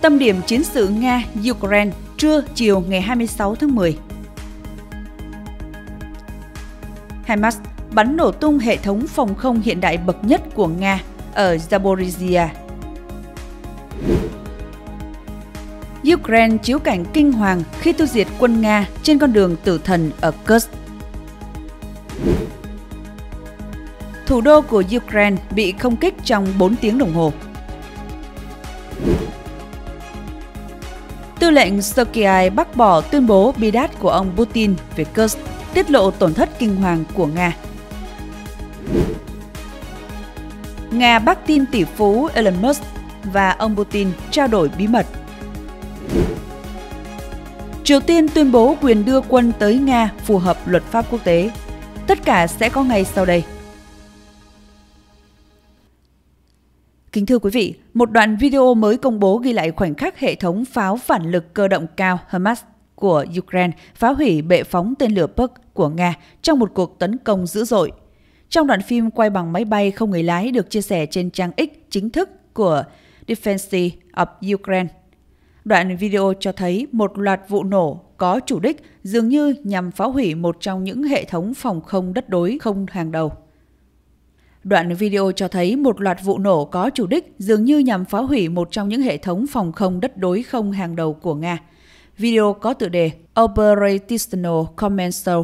Tâm điểm chiến sự Nga-Ukraine trưa chiều ngày 26 tháng 10. Hamas bắn nổ tung hệ thống phòng không hiện đại bậc nhất của Nga ở Zaporizhia. Ukraine chiếu cảnh kinh hoàng khi tiêu diệt quân Nga trên con đường tử thần ở Kursk. Thủ đô của Ukraine bị không kích trong 4 tiếng đồng hồ. Tư lệnh Sergei bác bỏ tuyên bố bi đát của ông Putin về Kursk, tiết lộ tổn thất kinh hoàng của Nga. Nga bác tin tỷ phú Elon Musk và ông Putin trao đổi bí mật. Triều Tiên tuyên bố quyền đưa quân tới Nga phù hợp luật pháp quốc tế. Tất cả sẽ có ngày sau đây. Kính thưa quý vị, một đoạn video mới công bố ghi lại khoảnh khắc hệ thống pháo phản lực cơ động cao HIMARS của Ukraine phá hủy bệ phóng tên lửa Puk của Nga trong một cuộc tấn công dữ dội. Trong đoạn phim quay bằng máy bay không người lái được chia sẻ trên trang X chính thức của Defense of Ukraine, đoạn video cho thấy một loạt vụ nổ có chủ đích dường như nhằm phá hủy một trong những hệ thống phòng không đất đối không hàng đầu. Đoạn video cho thấy một loạt vụ nổ có chủ đích dường như nhằm phá hủy một trong những hệ thống phòng không đất đối không hàng đầu của Nga. Video có tựa đề Operational Commando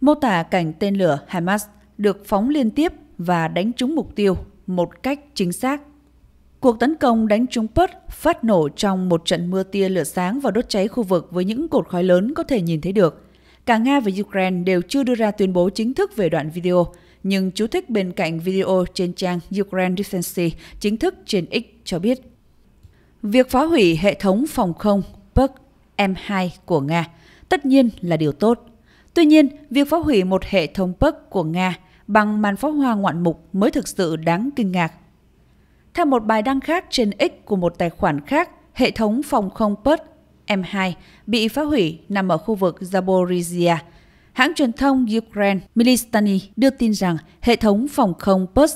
mô tả cảnh tên lửa Hamas được phóng liên tiếp và đánh trúng mục tiêu một cách chính xác. Cuộc tấn công đánh trúng Perth phát nổ trong một trận mưa tia lửa sáng và đốt cháy khu vực với những cột khói lớn có thể nhìn thấy được. Cả Nga và Ukraine đều chưa đưa ra tuyên bố chính thức về đoạn video, nhưng chú thích bên cạnh video trên trang Ukraine Defense chính thức trên X cho biết. Việc phá hủy hệ thống phòng không Perk M2 của Nga tất nhiên là điều tốt. Tuy nhiên, việc phá hủy một hệ thống Perk của Nga bằng màn pháo hoa ngoạn mục mới thực sự đáng kinh ngạc. Theo một bài đăng khác trên X của một tài khoản khác, hệ thống phòng không Perk M2 bị phá hủy nằm ở khu vực Zaporizhia – Hãng truyền thông Ukraine Milistani đưa tin rằng hệ thống phòng không Pus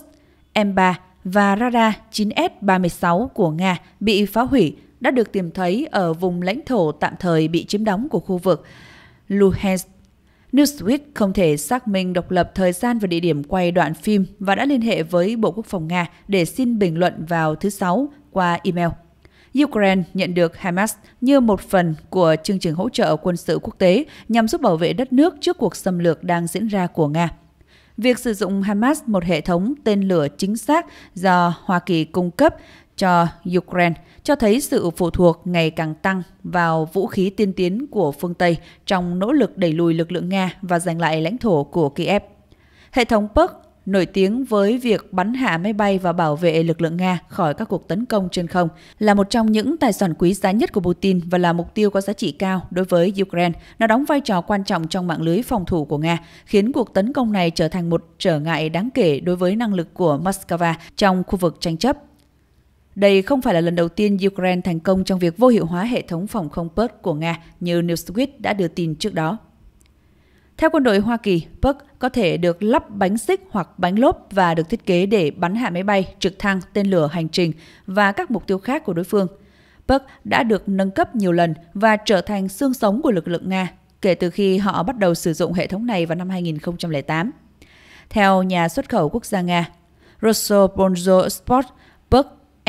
M3 và radar 9S-36 của Nga bị phá hủy đã được tìm thấy ở vùng lãnh thổ tạm thời bị chiếm đóng của khu vực Luhansk. Newsweek không thể xác minh độc lập thời gian và địa điểm quay đoạn phim và đã liên hệ với Bộ Quốc phòng Nga để xin bình luận vào thứ Sáu qua email. Ukraine nhận được Hamas như một phần của chương trình hỗ trợ quân sự quốc tế nhằm giúp bảo vệ đất nước trước cuộc xâm lược đang diễn ra của Nga. Việc sử dụng Hamas một hệ thống tên lửa chính xác do Hoa Kỳ cung cấp cho Ukraine cho thấy sự phụ thuộc ngày càng tăng vào vũ khí tiên tiến của phương Tây trong nỗ lực đẩy lùi lực lượng Nga và giành lại lãnh thổ của Kiev. Hệ thống PERC nổi tiếng với việc bắn hạ máy bay và bảo vệ lực lượng Nga khỏi các cuộc tấn công trên không, là một trong những tài sản quý giá nhất của Putin và là mục tiêu có giá trị cao đối với Ukraine. Nó đóng vai trò quan trọng trong mạng lưới phòng thủ của Nga, khiến cuộc tấn công này trở thành một trở ngại đáng kể đối với năng lực của Moscow trong khu vực tranh chấp. Đây không phải là lần đầu tiên Ukraine thành công trong việc vô hiệu hóa hệ thống phòng không Perth của Nga như Newsweek đã đưa tin trước đó. Theo quân đội Hoa Kỳ, Pug có thể được lắp bánh xích hoặc bánh lốp và được thiết kế để bắn hạ máy bay, trực thăng, tên lửa hành trình và các mục tiêu khác của đối phương. Pug đã được nâng cấp nhiều lần và trở thành xương sống của lực lượng Nga kể từ khi họ bắt đầu sử dụng hệ thống này vào năm 2008. Theo nhà xuất khẩu quốc gia Nga, Rosso Bonzo Sport, Pug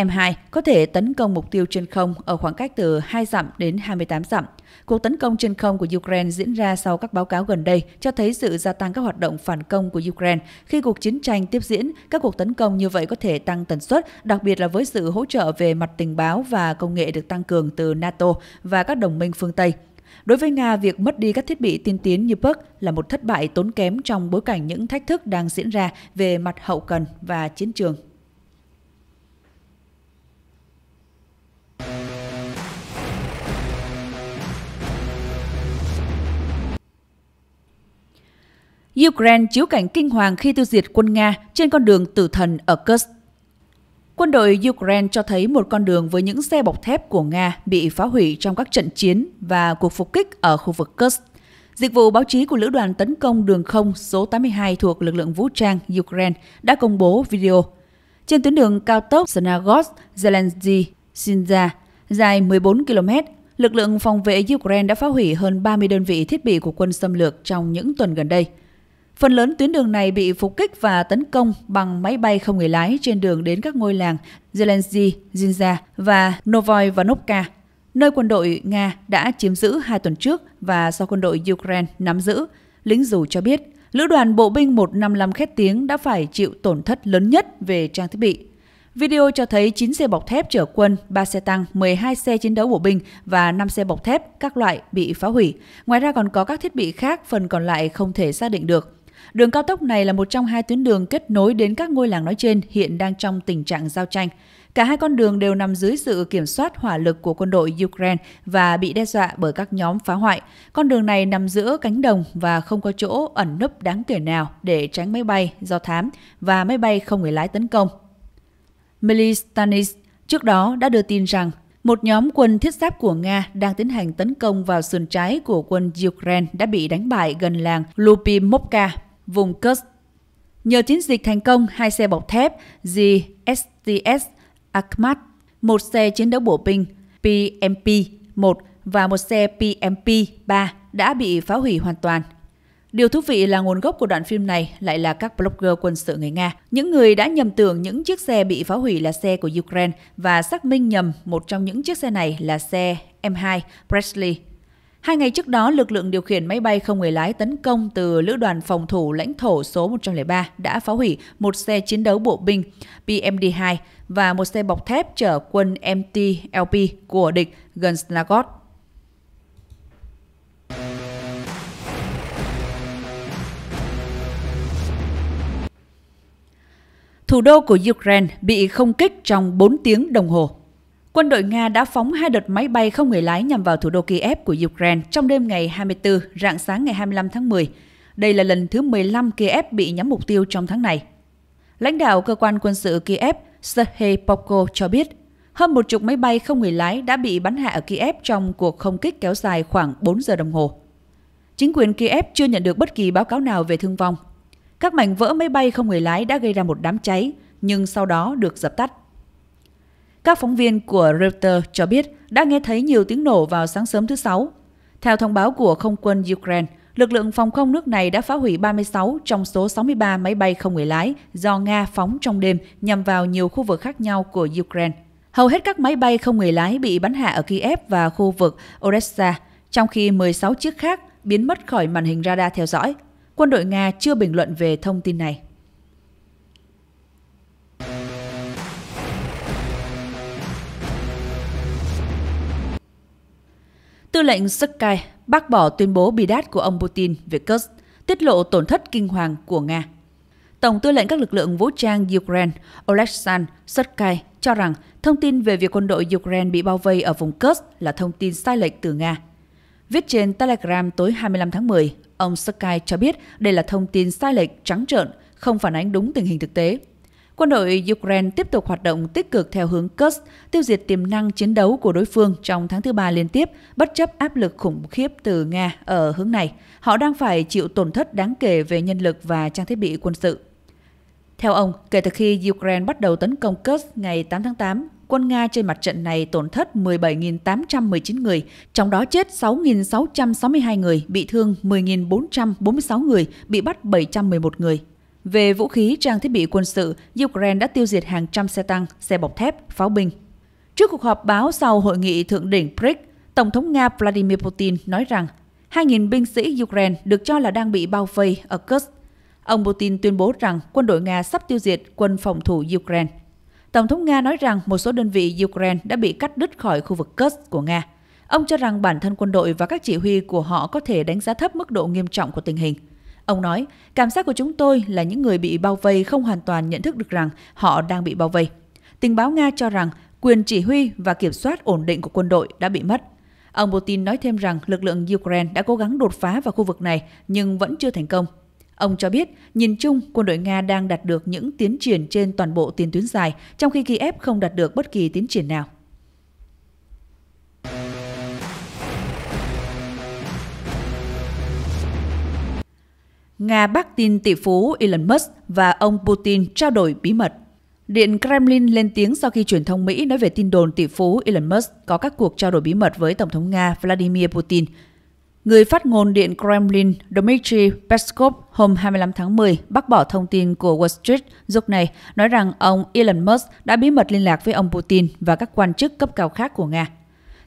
M2 có thể tấn công mục tiêu trên không ở khoảng cách từ 2 dặm đến 28 dặm. Cuộc tấn công trên không của Ukraine diễn ra sau các báo cáo gần đây cho thấy sự gia tăng các hoạt động phản công của Ukraine. Khi cuộc chiến tranh tiếp diễn, các cuộc tấn công như vậy có thể tăng tần suất, đặc biệt là với sự hỗ trợ về mặt tình báo và công nghệ được tăng cường từ NATO và các đồng minh phương Tây. Đối với Nga, việc mất đi các thiết bị tiên tiến như PUC là một thất bại tốn kém trong bối cảnh những thách thức đang diễn ra về mặt hậu cần và chiến trường. Ukraine chiếu cảnh kinh hoàng khi tiêu diệt quân Nga trên con đường tử thần ở Kursk. Quân đội Ukraine cho thấy một con đường với những xe bọc thép của Nga bị phá hủy trong các trận chiến và cuộc phục kích ở khu vực Kursk. Dịch vụ báo chí của Lữ đoàn tấn công đường không số 82 thuộc lực lượng vũ trang Ukraine đã công bố video. Trên tuyến đường cao tốc Snagos-Zelensky Shinza, dài 14 km, lực lượng phòng vệ Ukraine đã phá hủy hơn 30 đơn vị thiết bị của quân xâm lược trong những tuần gần đây. Phần lớn tuyến đường này bị phục kích và tấn công bằng máy bay không người lái trên đường đến các ngôi làng Zelensky, Zinja và Novoy Novka, nơi quân đội Nga đã chiếm giữ hai tuần trước và do quân đội Ukraine nắm giữ. Lính dù cho biết, Lữ đoàn Bộ binh 155 khét tiếng đã phải chịu tổn thất lớn nhất về trang thiết bị Video cho thấy 9 xe bọc thép chở quân, 3 xe tăng, 12 xe chiến đấu bộ binh và 5 xe bọc thép các loại bị phá hủy. Ngoài ra còn có các thiết bị khác, phần còn lại không thể xác định được. Đường cao tốc này là một trong hai tuyến đường kết nối đến các ngôi làng nói trên hiện đang trong tình trạng giao tranh. Cả hai con đường đều nằm dưới sự kiểm soát hỏa lực của quân đội Ukraine và bị đe dọa bởi các nhóm phá hoại. Con đường này nằm giữa cánh đồng và không có chỗ ẩn nấp đáng kể nào để tránh máy bay do thám và máy bay không người lái tấn công. Milistanis trước đó đã đưa tin rằng một nhóm quân thiết giáp của Nga đang tiến hành tấn công vào sườn trái của quân Ukraine đã bị đánh bại gần làng Lupimovka, vùng Kursk. Nhờ chiến dịch thành công, hai xe bọc thép GSTS Akhmat, một xe chiến đấu bộ binh PMP-1 và một xe PMP-3 đã bị phá hủy hoàn toàn. Điều thú vị là nguồn gốc của đoạn phim này lại là các blogger quân sự người Nga, những người đã nhầm tưởng những chiếc xe bị phá hủy là xe của Ukraine và xác minh nhầm một trong những chiếc xe này là xe M2 Presley. Hai ngày trước đó, lực lượng điều khiển máy bay không người lái tấn công từ Lữ đoàn Phòng thủ lãnh thổ số 103 đã phá hủy một xe chiến đấu bộ binh PMD-2 và một xe bọc thép chở quân MTLP của địch gần Snagov. Thủ đô của Ukraine bị không kích trong 4 tiếng đồng hồ. Quân đội Nga đã phóng hai đợt máy bay không người lái nhằm vào thủ đô Kiev của Ukraine trong đêm ngày 24, rạng sáng ngày 25 tháng 10. Đây là lần thứ 15 Kiev bị nhắm mục tiêu trong tháng này. Lãnh đạo cơ quan quân sự Kiev Sergei Popko cho biết, hơn một chục máy bay không người lái đã bị bắn hạ ở Kiev trong cuộc không kích kéo dài khoảng 4 giờ đồng hồ. Chính quyền Kiev chưa nhận được bất kỳ báo cáo nào về thương vong các mảnh vỡ máy bay không người lái đã gây ra một đám cháy, nhưng sau đó được dập tắt. Các phóng viên của Reuters cho biết đã nghe thấy nhiều tiếng nổ vào sáng sớm thứ Sáu. Theo thông báo của không quân Ukraine, lực lượng phòng không nước này đã phá hủy 36 trong số 63 máy bay không người lái do Nga phóng trong đêm nhằm vào nhiều khu vực khác nhau của Ukraine. Hầu hết các máy bay không người lái bị bắn hạ ở Kiev và khu vực Odessa, trong khi 16 chiếc khác biến mất khỏi màn hình radar theo dõi. Quân đội Nga chưa bình luận về thông tin này. Tư lệnh Sky bác bỏ tuyên bố bi đát của ông Putin về Kursk, tiết lộ tổn thất kinh hoàng của Nga. Tổng tư lệnh các lực lượng vũ trang Ukraine Oleksandr Sky cho rằng thông tin về việc quân đội Ukraine bị bao vây ở vùng Kursk là thông tin sai lệch từ Nga. Viết trên Telegram tối 25 tháng 10, ông Sakai cho biết đây là thông tin sai lệch, trắng trợn, không phản ánh đúng tình hình thực tế. Quân đội Ukraine tiếp tục hoạt động tích cực theo hướng Kursk, tiêu diệt tiềm năng chiến đấu của đối phương trong tháng thứ ba liên tiếp, bất chấp áp lực khủng khiếp từ Nga ở hướng này. Họ đang phải chịu tổn thất đáng kể về nhân lực và trang thiết bị quân sự. Theo ông, kể từ khi Ukraine bắt đầu tấn công Kursk ngày 8 tháng 8, quân Nga trên mặt trận này tổn thất 17.819 người, trong đó chết 6.662 người, bị thương 10.446 người, bị bắt 711 người. Về vũ khí trang thiết bị quân sự, Ukraine đã tiêu diệt hàng trăm xe tăng, xe bọc thép, pháo binh. Trước cuộc họp báo sau hội nghị thượng đỉnh BRICS, Tổng thống Nga Vladimir Putin nói rằng 2.000 binh sĩ Ukraine được cho là đang bị bao vây ở Kursk. Ông Putin tuyên bố rằng quân đội Nga sắp tiêu diệt quân phòng thủ Ukraine. Tổng thống Nga nói rằng một số đơn vị Ukraine đã bị cắt đứt khỏi khu vực Kursk của Nga. Ông cho rằng bản thân quân đội và các chỉ huy của họ có thể đánh giá thấp mức độ nghiêm trọng của tình hình. Ông nói, cảm giác của chúng tôi là những người bị bao vây không hoàn toàn nhận thức được rằng họ đang bị bao vây. Tình báo Nga cho rằng quyền chỉ huy và kiểm soát ổn định của quân đội đã bị mất. Ông Putin nói thêm rằng lực lượng Ukraine đã cố gắng đột phá vào khu vực này nhưng vẫn chưa thành công Ông cho biết, nhìn chung, quân đội Nga đang đạt được những tiến triển trên toàn bộ tiền tuyến dài, trong khi Kiev không đạt được bất kỳ tiến triển nào. Nga bác tin tỷ phú Elon Musk và ông Putin trao đổi bí mật. Điện Kremlin lên tiếng sau khi truyền thông Mỹ nói về tin đồn tỷ phú Elon Musk có các cuộc trao đổi bí mật với Tổng thống Nga Vladimir Putin Người phát ngôn Điện Kremlin Dmitry Peskov hôm 25 tháng 10 bác bỏ thông tin của Wall Street lúc này, nói rằng ông Elon Musk đã bí mật liên lạc với ông Putin và các quan chức cấp cao khác của Nga.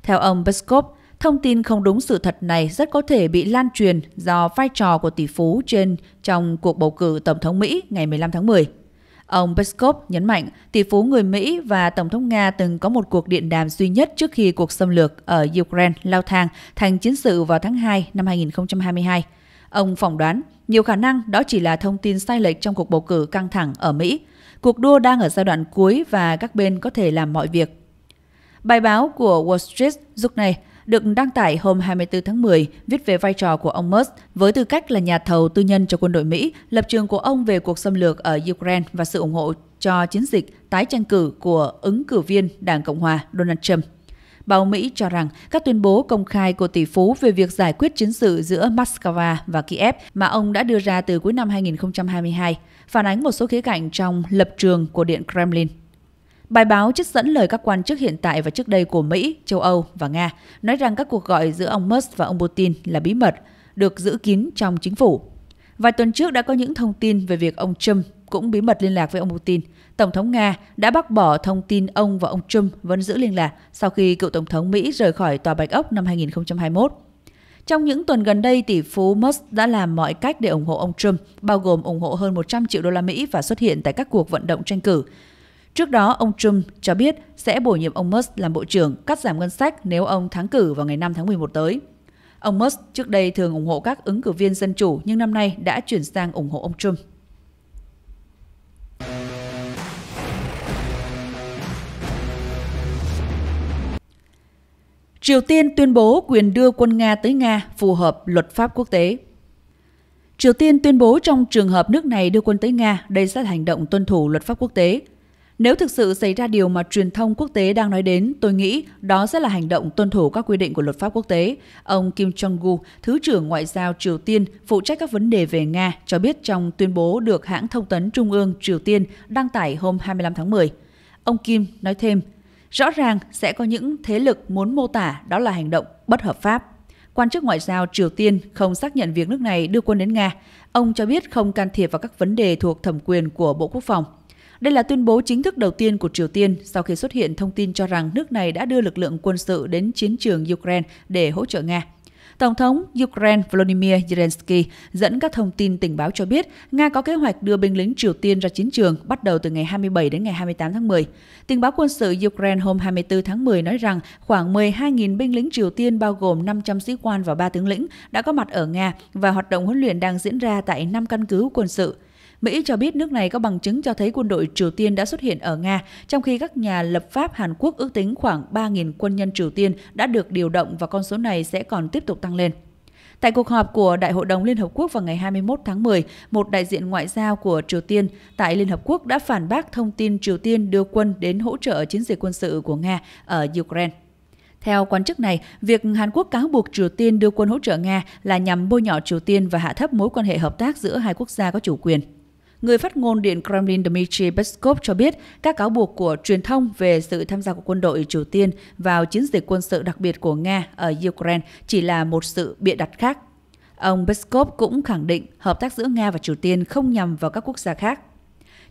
Theo ông Peskov, thông tin không đúng sự thật này rất có thể bị lan truyền do vai trò của tỷ phú trên trong cuộc bầu cử Tổng thống Mỹ ngày 15 tháng 10. Ông Peskov nhấn mạnh tỷ phú người Mỹ và Tổng thống Nga từng có một cuộc điện đàm duy nhất trước khi cuộc xâm lược ở Ukraine lao thang thành chiến sự vào tháng 2 năm 2022. Ông phỏng đoán nhiều khả năng đó chỉ là thông tin sai lệch trong cuộc bầu cử căng thẳng ở Mỹ. Cuộc đua đang ở giai đoạn cuối và các bên có thể làm mọi việc. Bài báo của Wall Street lúc này được đăng tải hôm 24 tháng 10 viết về vai trò của ông Musk với tư cách là nhà thầu tư nhân cho quân đội Mỹ, lập trường của ông về cuộc xâm lược ở Ukraine và sự ủng hộ cho chiến dịch tái tranh cử của ứng cử viên Đảng Cộng hòa Donald Trump. Báo Mỹ cho rằng các tuyên bố công khai của tỷ phú về việc giải quyết chiến sự giữa Moscow và Kiev mà ông đã đưa ra từ cuối năm 2022 phản ánh một số khía cạnh trong lập trường của Điện Kremlin. Bài báo trích dẫn lời các quan chức hiện tại và trước đây của Mỹ, châu Âu và Nga, nói rằng các cuộc gọi giữa ông Musk và ông Putin là bí mật, được giữ kín trong chính phủ. Vài tuần trước đã có những thông tin về việc ông Trump cũng bí mật liên lạc với ông Putin. Tổng thống Nga đã bác bỏ thông tin ông và ông Trump vẫn giữ liên lạc sau khi cựu tổng thống Mỹ rời khỏi Tòa Bạch Ốc năm 2021. Trong những tuần gần đây, tỷ phú Musk đã làm mọi cách để ủng hộ ông Trump, bao gồm ủng hộ hơn 100 triệu đô la Mỹ và xuất hiện tại các cuộc vận động tranh cử. Trước đó, ông Trump cho biết sẽ bổ nhiệm ông Musk làm bộ trưởng cắt giảm ngân sách nếu ông thắng cử vào ngày 5 tháng 11 tới. Ông Musk trước đây thường ủng hộ các ứng cử viên dân chủ nhưng năm nay đã chuyển sang ủng hộ ông Trump. Triều Tiên tuyên bố quyền đưa quân Nga tới Nga phù hợp luật pháp quốc tế. Triều Tiên tuyên bố trong trường hợp nước này đưa quân tới Nga, đây sẽ là hành động tuân thủ luật pháp quốc tế. Nếu thực sự xảy ra điều mà truyền thông quốc tế đang nói đến, tôi nghĩ đó sẽ là hành động tuân thủ các quy định của luật pháp quốc tế. Ông Kim Jong-gu, Thứ trưởng Ngoại giao Triều Tiên, phụ trách các vấn đề về Nga, cho biết trong tuyên bố được hãng thông tấn Trung ương Triều Tiên đăng tải hôm 25 tháng 10. Ông Kim nói thêm, rõ ràng sẽ có những thế lực muốn mô tả đó là hành động bất hợp pháp quan chức ngoại giao Triều Tiên không xác nhận việc nước này đưa quân đến Nga. Ông cho biết không can thiệp vào các vấn đề thuộc thẩm quyền của Bộ Quốc phòng. Đây là tuyên bố chính thức đầu tiên của Triều Tiên sau khi xuất hiện thông tin cho rằng nước này đã đưa lực lượng quân sự đến chiến trường Ukraine để hỗ trợ Nga. Tổng thống Ukraine Volodymyr Zelensky dẫn các thông tin tình báo cho biết Nga có kế hoạch đưa binh lính Triều Tiên ra chiến trường bắt đầu từ ngày 27 đến ngày 28 tháng 10. Tình báo quân sự Ukraine hôm 24 tháng 10 nói rằng khoảng 12.000 binh lính Triều Tiên bao gồm 500 sĩ quan và 3 tướng lĩnh đã có mặt ở Nga và hoạt động huấn luyện đang diễn ra tại 5 căn cứ quân sự. Mỹ cho biết nước này có bằng chứng cho thấy quân đội Triều Tiên đã xuất hiện ở Nga, trong khi các nhà lập pháp Hàn Quốc ước tính khoảng 3.000 quân nhân Triều Tiên đã được điều động và con số này sẽ còn tiếp tục tăng lên. Tại cuộc họp của Đại hội đồng Liên Hợp Quốc vào ngày 21 tháng 10, một đại diện ngoại giao của Triều Tiên tại Liên Hợp Quốc đã phản bác thông tin Triều Tiên đưa quân đến hỗ trợ chiến dịch quân sự của Nga ở Ukraine. Theo quan chức này, việc Hàn Quốc cáo buộc Triều Tiên đưa quân hỗ trợ Nga là nhằm bôi nhọ Triều Tiên và hạ thấp mối quan hệ hợp tác giữa hai quốc gia có chủ quyền. Người phát ngôn Điện Kremlin Dmitry Peskov cho biết các cáo buộc của truyền thông về sự tham gia của quân đội Triều Tiên vào chiến dịch quân sự đặc biệt của Nga ở Ukraine chỉ là một sự bịa đặt khác. Ông Peskov cũng khẳng định hợp tác giữa Nga và Triều Tiên không nhằm vào các quốc gia khác.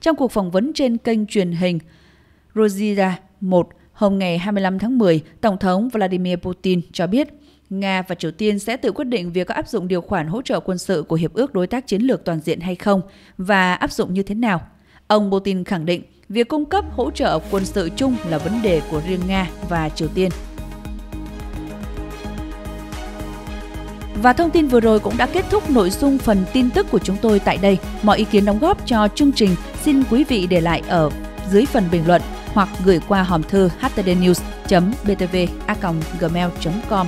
Trong cuộc phỏng vấn trên kênh truyền hình Rosida 1 hôm ngày 25 tháng 10, Tổng thống Vladimir Putin cho biết Nga và Triều Tiên sẽ tự quyết định việc có áp dụng điều khoản hỗ trợ quân sự của Hiệp ước Đối tác Chiến lược Toàn diện hay không và áp dụng như thế nào. Ông Putin khẳng định việc cung cấp hỗ trợ quân sự chung là vấn đề của riêng Nga và Triều Tiên. Và thông tin vừa rồi cũng đã kết thúc nội dung phần tin tức của chúng tôi tại đây. Mọi ý kiến đóng góp cho chương trình xin quý vị để lại ở dưới phần bình luận hoặc gửi qua hòm thư htdnews.btv.gmail.com.